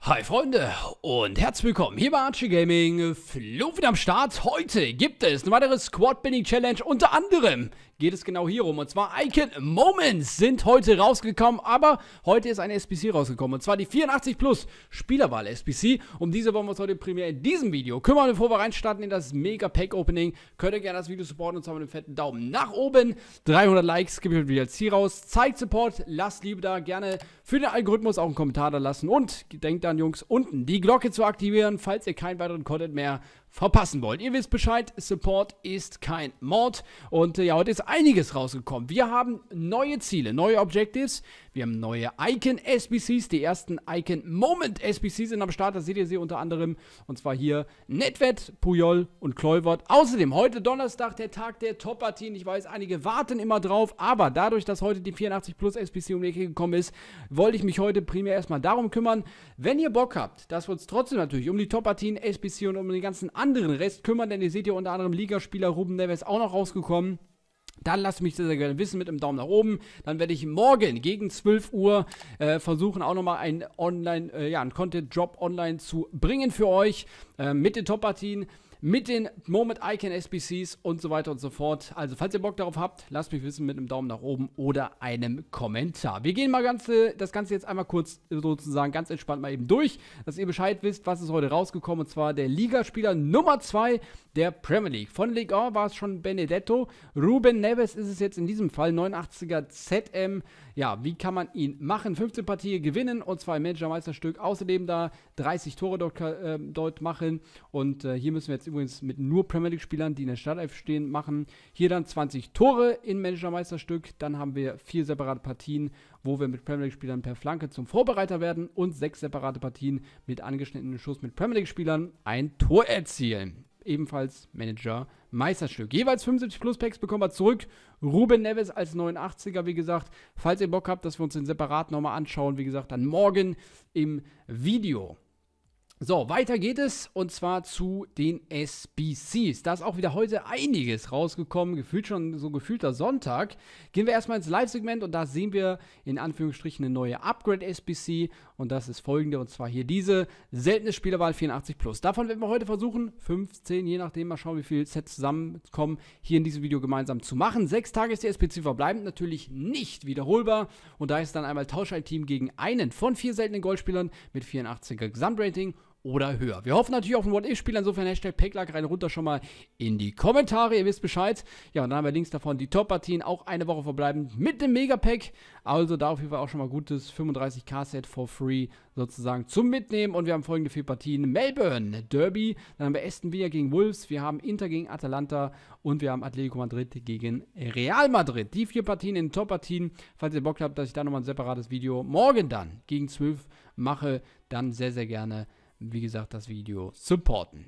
Hi Freunde und herzlich willkommen hier bei Archie Gaming. Flo wieder am Start. Heute gibt es eine weitere Squad Binning Challenge, unter anderem geht es genau hier rum. Und zwar Icon Moments sind heute rausgekommen, aber heute ist eine SPC rausgekommen. Und zwar die 84 Plus Spielerwahl SPC. Um diese wollen wir uns heute primär in diesem Video kümmern. Bevor wir reinstarten in das Mega Pack Opening, könnt ihr gerne das Video supporten und zwar mit einem fetten Daumen nach oben. 300 Likes gebe ich heute wieder als Ziel raus. Zeigt Support, lasst Liebe da, gerne für den Algorithmus auch einen Kommentar da lassen und denkt dann, Jungs, unten die Glocke zu aktivieren, falls ihr keinen weiteren Content mehr verpassen wollt. Ihr wisst Bescheid, Support ist kein Mord. Und äh, ja, heute ist einiges rausgekommen. Wir haben neue Ziele, neue Objectives. Wir haben neue Icon-SBCs. Die ersten Icon-Moment-SBCs sind am Start. Da seht ihr sie unter anderem. Und zwar hier Netwet, Puyol und Kloivert. Außerdem heute Donnerstag, der Tag der Top-Partien. Ich weiß, einige warten immer drauf. Aber dadurch, dass heute die 84 Plus SBC um die Ecke gekommen ist, wollte ich mich heute primär erstmal darum kümmern. Wenn ihr Bock habt, dass wir uns trotzdem natürlich um die Top-Partien, SBC und um den ganzen anderen Rest kümmern, denn ihr seht hier unter anderem Ligaspieler Ruben Neves auch noch rausgekommen. Dann lasst mich sehr, sehr gerne wissen mit einem Daumen nach oben. Dann werde ich morgen gegen 12 Uhr äh, versuchen, auch nochmal einen Online, äh, ja, einen Content-Drop online zu bringen für euch äh, mit den Top-Partien mit den Moment Icon SBCs und so weiter und so fort. Also falls ihr Bock darauf habt, lasst mich wissen mit einem Daumen nach oben oder einem Kommentar. Wir gehen mal ganze, das Ganze jetzt einmal kurz sozusagen ganz entspannt mal eben durch, dass ihr Bescheid wisst, was ist heute rausgekommen. Und zwar der Ligaspieler Nummer 2 der Premier League. Von Ligue 1 war es schon Benedetto. Ruben Neves ist es jetzt in diesem Fall, 89er ZM ja, wie kann man ihn machen? 15 Partien gewinnen und zwei Manager-Meisterstück. Außerdem da 30 Tore dort, äh, dort machen. Und äh, hier müssen wir jetzt übrigens mit nur Premier League-Spielern, die in der Startelf stehen, machen. Hier dann 20 Tore in Manager-Meisterstück. Dann haben wir vier separate Partien, wo wir mit Premier League-Spielern per Flanke zum Vorbereiter werden und sechs separate Partien mit angeschnittenen Schuss mit Premier League-Spielern ein Tor erzielen ebenfalls Manager Meisterstück. Jeweils 75 Plus Packs bekommen wir zurück. Ruben Neves als 89er, wie gesagt. Falls ihr Bock habt, dass wir uns den separat nochmal anschauen, wie gesagt, dann morgen im Video. So, weiter geht es und zwar zu den SBCs. Da ist auch wieder heute einiges rausgekommen, gefühlt schon so gefühlter Sonntag. Gehen wir erstmal ins Live-Segment und da sehen wir in Anführungsstrichen eine neue Upgrade-SBC und das ist folgende, und zwar hier diese seltene Spielerwahl 84 Plus. Davon werden wir heute versuchen, 15, je nachdem, mal schauen, wie viele Sets zusammenkommen, hier in diesem Video gemeinsam zu machen. Sechs Tage ist die SPC verbleibend, natürlich nicht wiederholbar. Und da ist dann einmal Tausch ein Team gegen einen von vier seltenen Goldspielern mit 84er Gesamtrating oder höher. Wir hoffen natürlich auf ein What-If-Spiel, insofern Hashtag Packlack rein runter schon mal in die Kommentare, ihr wisst Bescheid. Ja, und dann haben wir links davon die Top-Partien, auch eine Woche verbleiben mit dem Megapack. Also da auf jeden Fall auch schon mal gutes 35k-Set for free sozusagen zum Mitnehmen. Und wir haben folgende vier Partien. Melbourne Derby, dann haben wir Aston Villa gegen Wolves, wir haben Inter gegen Atalanta und wir haben Atletico Madrid gegen Real Madrid. Die vier Partien in Top-Partien. Falls ihr Bock habt, dass ich da nochmal ein separates Video morgen dann gegen 12 mache, dann sehr, sehr gerne wie gesagt, das Video supporten.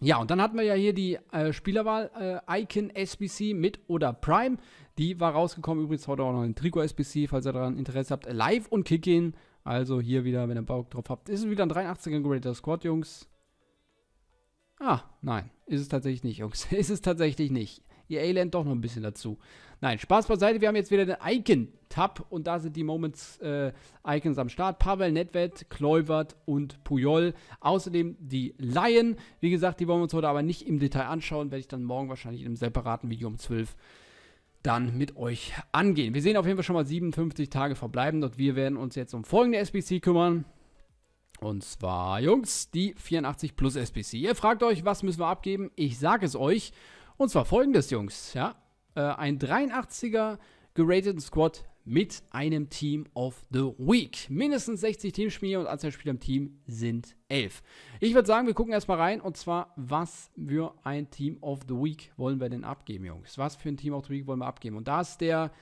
Ja, und dann hatten wir ja hier die äh, Spielerwahl äh, Icon SBC mit oder Prime. Die war rausgekommen, übrigens heute auch noch ein Trikot SBC, falls ihr daran Interesse habt. Live und kick Kickin. Also hier wieder, wenn ihr Bock drauf habt. Ist es wieder ein 83er gerateter Squad, Jungs? Ah, nein. Ist es tatsächlich nicht, Jungs. Ist es tatsächlich nicht. Ihr A-Land doch noch ein bisschen dazu. Nein, Spaß beiseite. Wir haben jetzt wieder den Icon-Tab und da sind die Moments-Icons äh, am Start. Pavel Nedved, Kluivert und Puyol. Außerdem die Laien. Wie gesagt, die wollen wir uns heute aber nicht im Detail anschauen. Werde ich dann morgen wahrscheinlich in einem separaten Video um 12 dann mit euch angehen. Wir sehen auf jeden Fall schon mal 57 Tage verbleiben und wir werden uns jetzt um folgende SBC kümmern. Und zwar, Jungs, die 84 plus SBC. Ihr fragt euch, was müssen wir abgeben? Ich sage es euch. Und zwar folgendes, Jungs. Ja, äh, ein 83er gerateten Squad mit einem Team of the Week. Mindestens 60 Teamspiele und Anzahl Spieler im Team sind 11. Ich würde sagen, wir gucken erstmal rein und zwar, was für ein Team of the Week wollen wir denn abgeben, Jungs? Was für ein Team of the Week wollen wir abgeben? Und da ist der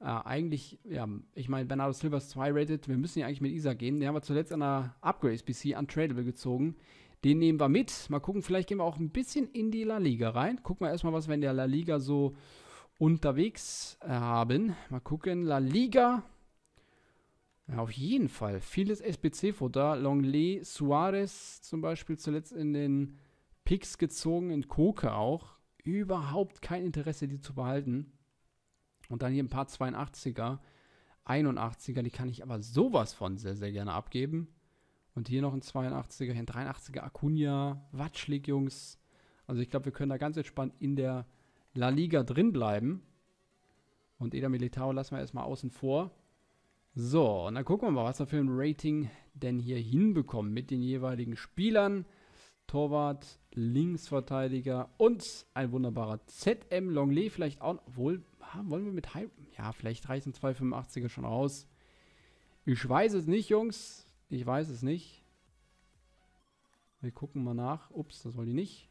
äh, eigentlich, ja, ich meine, Bernardo Silvers 2 rated, wir müssen ja eigentlich mit Isa gehen. Den haben wir zuletzt an der Upgrade SBC Untradable gezogen. Den nehmen wir mit. Mal gucken, vielleicht gehen wir auch ein bisschen in die La Liga rein. Gucken wir erstmal, was wir in der La Liga so unterwegs äh, haben. Mal gucken, La Liga. Ja, auf jeden Fall. Vieles SBC-Futter. Longley, Suarez zum Beispiel zuletzt in den Picks gezogen, in Koke auch. Überhaupt kein Interesse, die zu behalten. Und dann hier ein paar 82er, 81er, die kann ich aber sowas von sehr, sehr gerne abgeben. Und hier noch ein 82er, hier ein 83er, Acuna, Watschlik, Jungs. Also ich glaube, wir können da ganz entspannt in der La Liga drin bleiben. Und Eder Militao lassen wir erstmal außen vor. So, und dann gucken wir mal, was wir für ein Rating denn hier hinbekommen mit den jeweiligen Spielern. Torwart, Linksverteidiger und ein wunderbarer ZM Longley. Vielleicht auch, obwohl, ah, wollen wir mit High, ja, vielleicht reichen 285er schon raus. Ich weiß es nicht, Jungs. Ich weiß es nicht. Wir gucken mal nach. Ups, das wollte ich nicht.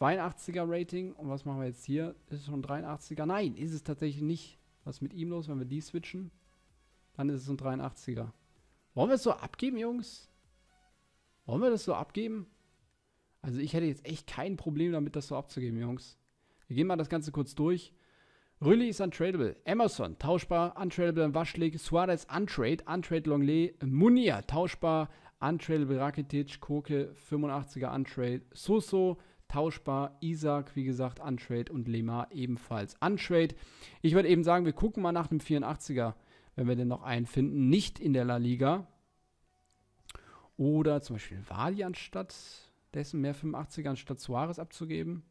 82er Rating. Und was machen wir jetzt hier? Ist es schon ein 83er? Nein, ist es tatsächlich nicht. Was ist mit ihm los, wenn wir die switchen? Dann ist es ein 83er. Wollen wir es so abgeben, Jungs? Wollen wir das so abgeben? Also ich hätte jetzt echt kein Problem damit, das so abzugeben, Jungs. Wir gehen mal das Ganze kurz durch. Rülli ist untradable. Emerson, tauschbar. Untradable an Waschlik. Suarez, untrade. Untrade Longley. Munir, tauschbar. Untradable Rakitic. Koke, 85er, untrade. Soso, tauschbar. Isaac, wie gesagt, untrade und Lemar ebenfalls untrade. Ich würde eben sagen, wir gucken mal nach einem 84er, wenn wir denn noch einen finden. Nicht in der La Liga. Oder zum Beispiel Wadi anstatt dessen mehr 85er anstatt Suarez abzugeben.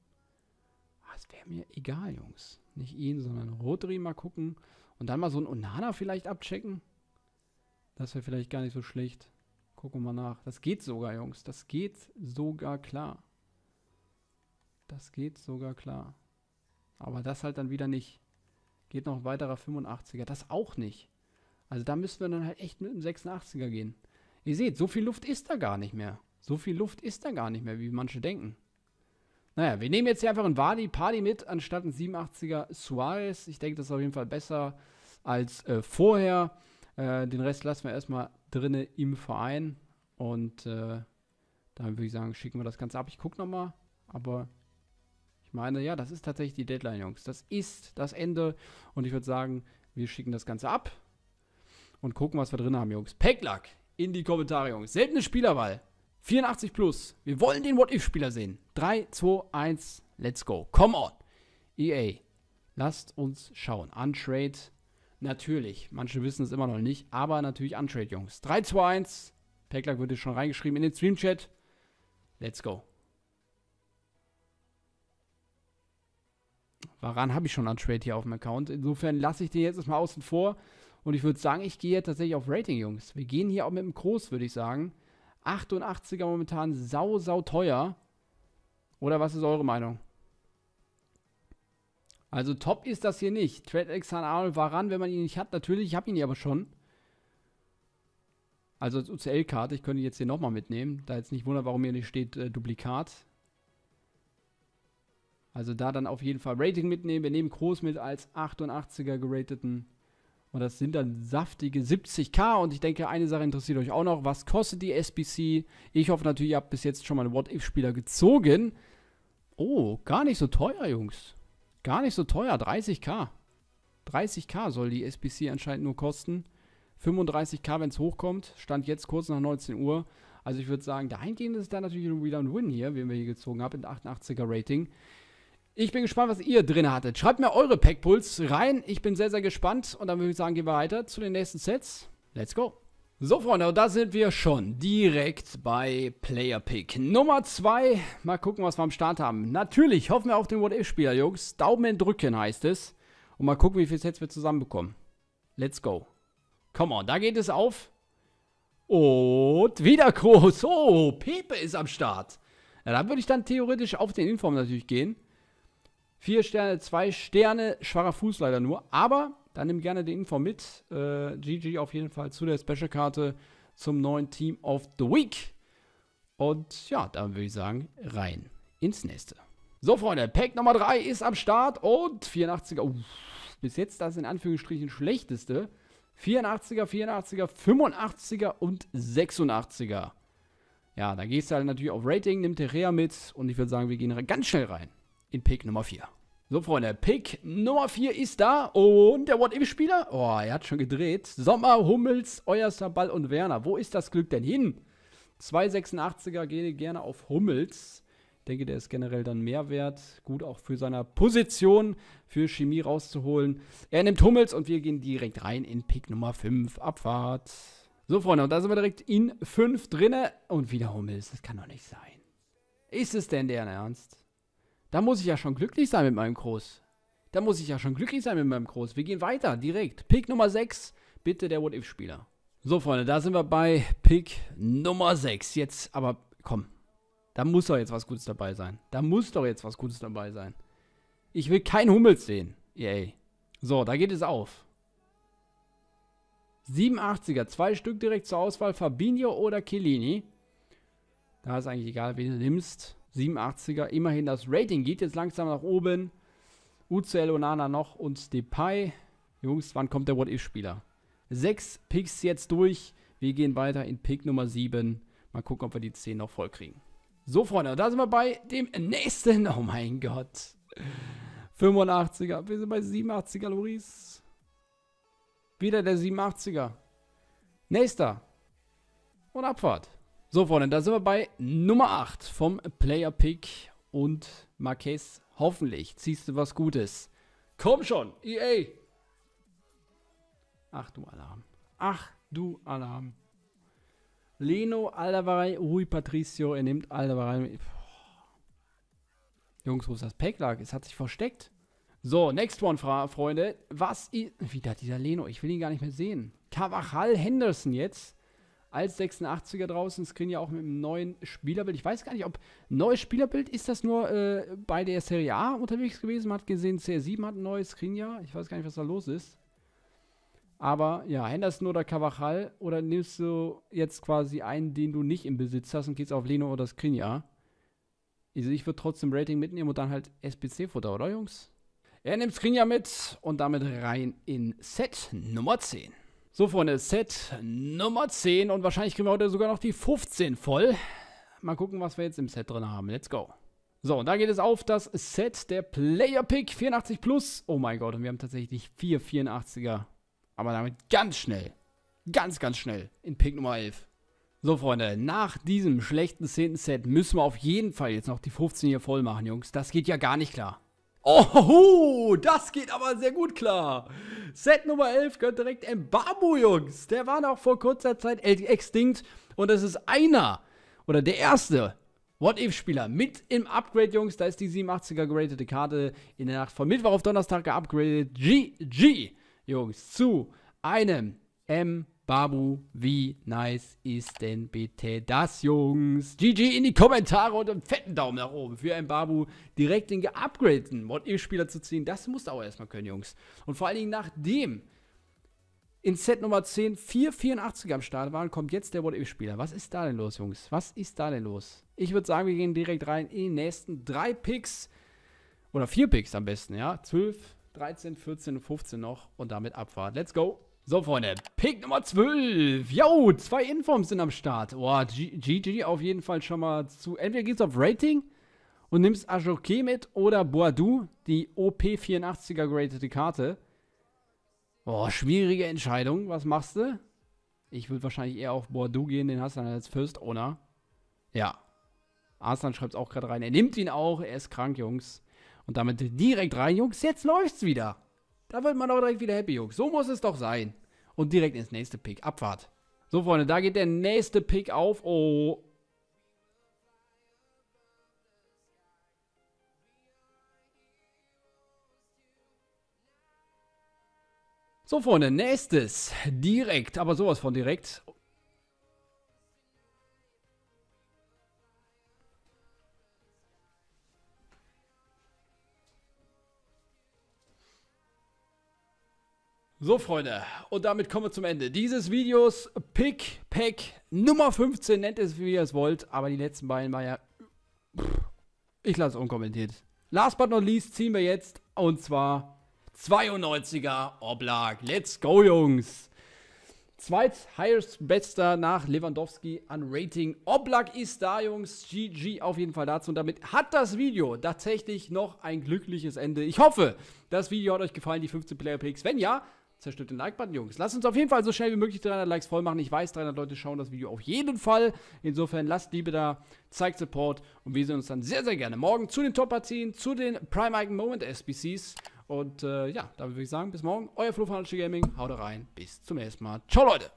Das ah, wäre mir egal, Jungs. Nicht ihn, sondern Rodri mal gucken. Und dann mal so ein Onana vielleicht abchecken. Das wäre vielleicht gar nicht so schlecht. Gucken wir mal nach. Das geht sogar, Jungs. Das geht sogar klar. Das geht sogar klar. Aber das halt dann wieder nicht. Geht noch ein weiterer 85er. Das auch nicht. Also da müssen wir dann halt echt mit einem 86er gehen. Ihr seht, so viel Luft ist da gar nicht mehr. So viel Luft ist da gar nicht mehr, wie manche denken. Naja, wir nehmen jetzt hier einfach einen Wadi Party mit, anstatt einen 87er Suarez. Ich denke, das ist auf jeden Fall besser als äh, vorher. Äh, den Rest lassen wir erstmal drinne im Verein. Und äh, dann würde ich sagen, schicken wir das Ganze ab. Ich gucke nochmal, aber meine, ja, das ist tatsächlich die Deadline, Jungs. Das ist das Ende. Und ich würde sagen, wir schicken das Ganze ab und gucken, was wir drin haben, Jungs. Packlack in die Kommentare, Jungs. Seltene Spielerwahl. 84 plus. Wir wollen den What-If-Spieler sehen. 3, 2, 1, let's go. Come on. EA, lasst uns schauen. Untrade, natürlich. Manche wissen es immer noch nicht, aber natürlich Untrade, Jungs. 3, 2, 1. Packlack wird jetzt schon reingeschrieben in den Stream-Chat. Let's go. Waran habe ich schon an Trade hier auf dem Account. Insofern lasse ich den jetzt erstmal außen vor. Und ich würde sagen, ich gehe jetzt tatsächlich auf Rating, Jungs. Wir gehen hier auch mit dem Groß, würde ich sagen. 88er momentan sau, sau teuer. Oder was ist eure Meinung? Also top ist das hier nicht. Trade Alexander Arnold Waran, wenn man ihn nicht hat, natürlich. Ich habe ihn hier aber schon. Also als UCL-Karte. Ich könnte ihn jetzt hier nochmal mitnehmen. Da jetzt nicht wundern, warum hier nicht steht äh, Duplikat. Also da dann auf jeden Fall Rating mitnehmen. Wir nehmen Groß mit als 88er gerateten. Und das sind dann saftige 70k. Und ich denke, eine Sache interessiert euch auch noch. Was kostet die SBC? Ich hoffe natürlich, ihr habt bis jetzt schon mal einen What-If-Spieler gezogen. Oh, gar nicht so teuer, Jungs. Gar nicht so teuer. 30k. 30k soll die SBC anscheinend nur kosten. 35k, wenn es hochkommt. Stand jetzt kurz nach 19 Uhr. Also ich würde sagen, dahingehend ist dann natürlich wieder ein Win hier, wen wir hier gezogen haben, in 88er Rating. Ich bin gespannt, was ihr drin hattet. Schreibt mir eure Packpuls rein. Ich bin sehr, sehr gespannt. Und dann würde ich sagen, gehen wir weiter zu den nächsten Sets. Let's go. So, Freunde, und da sind wir schon direkt bei Player Pick Nummer 2. Mal gucken, was wir am Start haben. Natürlich hoffen wir auf den What-If-Spieler, Jungs. Daumen drücken heißt es. Und mal gucken, wie viele Sets wir zusammenbekommen. Let's go. Come on, da geht es auf. Und wieder groß. Oh, Pepe ist am Start. Ja, da würde ich dann theoretisch auf den Inform natürlich gehen. Vier Sterne, zwei Sterne, schwacher Fuß leider nur. Aber dann nimm gerne die Info mit. Äh, GG auf jeden Fall zu der Special-Karte zum neuen Team of the Week. Und ja, dann würde ich sagen, rein ins nächste. So, Freunde, Pack Nummer 3 ist am Start und 84er. Uh, bis jetzt das in Anführungsstrichen schlechteste. 84er, 84er, 85er und 86er. Ja, da gehst du halt natürlich auf Rating, nimm Terrea mit und ich würde sagen, wir gehen ganz schnell rein in Pick Nummer 4. So, Freunde, Pick Nummer 4 ist da und der What-If-Spieler, oh, er hat schon gedreht. Sommer, Hummels, Euerster Ball und Werner. Wo ist das Glück denn hin? 2,86er gehe gerne auf Hummels. Ich denke, der ist generell dann mehr wert. Gut auch für seine Position, für Chemie rauszuholen. Er nimmt Hummels und wir gehen direkt rein in Pick Nummer 5. Abfahrt. So, Freunde, und da sind wir direkt in 5 drinne. Und wieder Hummels, das kann doch nicht sein. Ist es denn deren Ernst? Da muss ich ja schon glücklich sein mit meinem Groß. Da muss ich ja schon glücklich sein mit meinem Groß. Wir gehen weiter, direkt. Pick Nummer 6, bitte der What-If-Spieler. So, Freunde, da sind wir bei Pick Nummer 6. Jetzt, aber komm, da muss doch jetzt was Gutes dabei sein. Da muss doch jetzt was Gutes dabei sein. Ich will kein Hummels sehen. Yay. E so, da geht es auf. 87er, zwei Stück direkt zur Auswahl, Fabinho oder Chiellini. Da ist eigentlich egal, wen du nimmst. 87er immerhin das Rating geht jetzt langsam nach oben. UCL, Onana noch und Depay. Jungs, wann kommt der What-If-Spieler? Sechs Picks jetzt durch. Wir gehen weiter in Pick Nummer 7. Mal gucken, ob wir die 10 noch voll kriegen. So, Freunde, da sind wir bei dem nächsten. Oh mein Gott. 85er. Wir sind bei 87er, Loris. Wieder der 87er. Nächster. Und Abfahrt. So, Freunde, da sind wir bei Nummer 8 vom Player Pick und Marquez. Hoffentlich ziehst du was Gutes. Komm schon, EA! Ach du Alarm. Ach du Alarm. Leno, Alderweireld, Rui Patricio, er nimmt Alderweireld. Jungs, wo ist das Pack lag? Es hat sich versteckt. So, next one, Fra Freunde. Was ist... Wieder dieser Leno, ich will ihn gar nicht mehr sehen. Kavachal Henderson jetzt als 86er draußen. Screen ja auch mit einem neuen Spielerbild. Ich weiß gar nicht, ob neues Spielerbild ist das nur äh, bei der Serie A unterwegs gewesen. Man hat gesehen, CR7 hat ein neues Screen ja. Ich weiß gar nicht, was da los ist. Aber ja, Henderson oder Cavachal oder nimmst du jetzt quasi einen, den du nicht im Besitz hast und gehst auf Leno oder Skriniar? Also ich würde trotzdem Rating mitnehmen und dann halt spc futter oder Jungs? Er nimmt Skriniar mit und damit rein in Set Nummer 10. So, Freunde, Set Nummer 10 und wahrscheinlich kriegen wir heute sogar noch die 15 voll. Mal gucken, was wir jetzt im Set drin haben. Let's go. So, und da geht es auf das Set der Player Pick 84 Plus. Oh mein Gott, und wir haben tatsächlich vier 84er. Aber damit ganz schnell, ganz, ganz schnell in Pick Nummer 11. So, Freunde, nach diesem schlechten 10. Set müssen wir auf jeden Fall jetzt noch die 15 hier voll machen, Jungs. Das geht ja gar nicht klar. Oh, das geht aber sehr gut klar. Set Nummer 11 gehört direkt Mbamu, Jungs. Der war noch vor kurzer Zeit extinct. Und das ist einer oder der erste What-If-Spieler mit im Upgrade, Jungs. Da ist die 87er geratete Karte in der Nacht von Mittwoch auf Donnerstag geupgradet. GG, Jungs, zu einem M. Babu, wie nice ist denn bitte das, Jungs? GG in die Kommentare und einen fetten Daumen nach oben für einen Babu. Direkt den geupgradeten Mod-E-Spieler zu ziehen, das musst du auch erstmal können, Jungs. Und vor allen Dingen nachdem in Set Nummer 10 484 am Start waren, kommt jetzt der Mod-E-Spieler. Was ist da denn los, Jungs? Was ist da denn los? Ich würde sagen, wir gehen direkt rein in die nächsten drei Picks. Oder vier Picks am besten, ja? 12, 13, 14 und 15 noch und damit Abfahrt. Let's go! So, Freunde, Pick Nummer 12. Yo, zwei Informs sind am Start. Boah, GG auf jeden Fall schon mal zu. Entweder gehst du auf Rating und nimmst Ajoke mit oder Boadu, die OP84er geratete Karte. Boah, schwierige Entscheidung. Was machst du? Ich würde wahrscheinlich eher auf Boadu gehen, den hast du dann als First Owner. Ja. Arslan schreibt es auch gerade rein. Er nimmt ihn auch. Er ist krank, Jungs. Und damit direkt rein, Jungs. Jetzt läuft's wieder. Da wird man auch direkt wieder happy, Jungs. So muss es doch sein. Und direkt ins nächste Pick. Abfahrt. So, Freunde, da geht der nächste Pick auf. Oh. So, Freunde, nächstes. Direkt, aber sowas von direkt. So Freunde, und damit kommen wir zum Ende dieses Videos. Pick Pack Nummer 15, nennt es wie ihr es wollt, aber die letzten beiden war ja... Ich lasse es unkommentiert. Last but not least ziehen wir jetzt, und zwar 92er Oblak. Let's go, Jungs! Zweit highest bester nach Lewandowski an Rating. Oblak ist da, Jungs. GG auf jeden Fall dazu. Und damit hat das Video tatsächlich noch ein glückliches Ende. Ich hoffe, das Video hat euch gefallen, die 15 Player Picks. Wenn ja, Zerstört den Like-Button, Jungs. Lasst uns auf jeden Fall so schnell wie möglich 300 Likes voll machen. Ich weiß, 300 Leute schauen das Video auf jeden Fall. Insofern lasst Liebe da, zeigt Support und wir sehen uns dann sehr, sehr gerne morgen zu den Top-Partien, zu den Prime Icon Moment SBCs. Und äh, ja, damit würde ich sagen, bis morgen. Euer Flo von Gaming. Haut rein. Bis zum nächsten Mal. Ciao, Leute.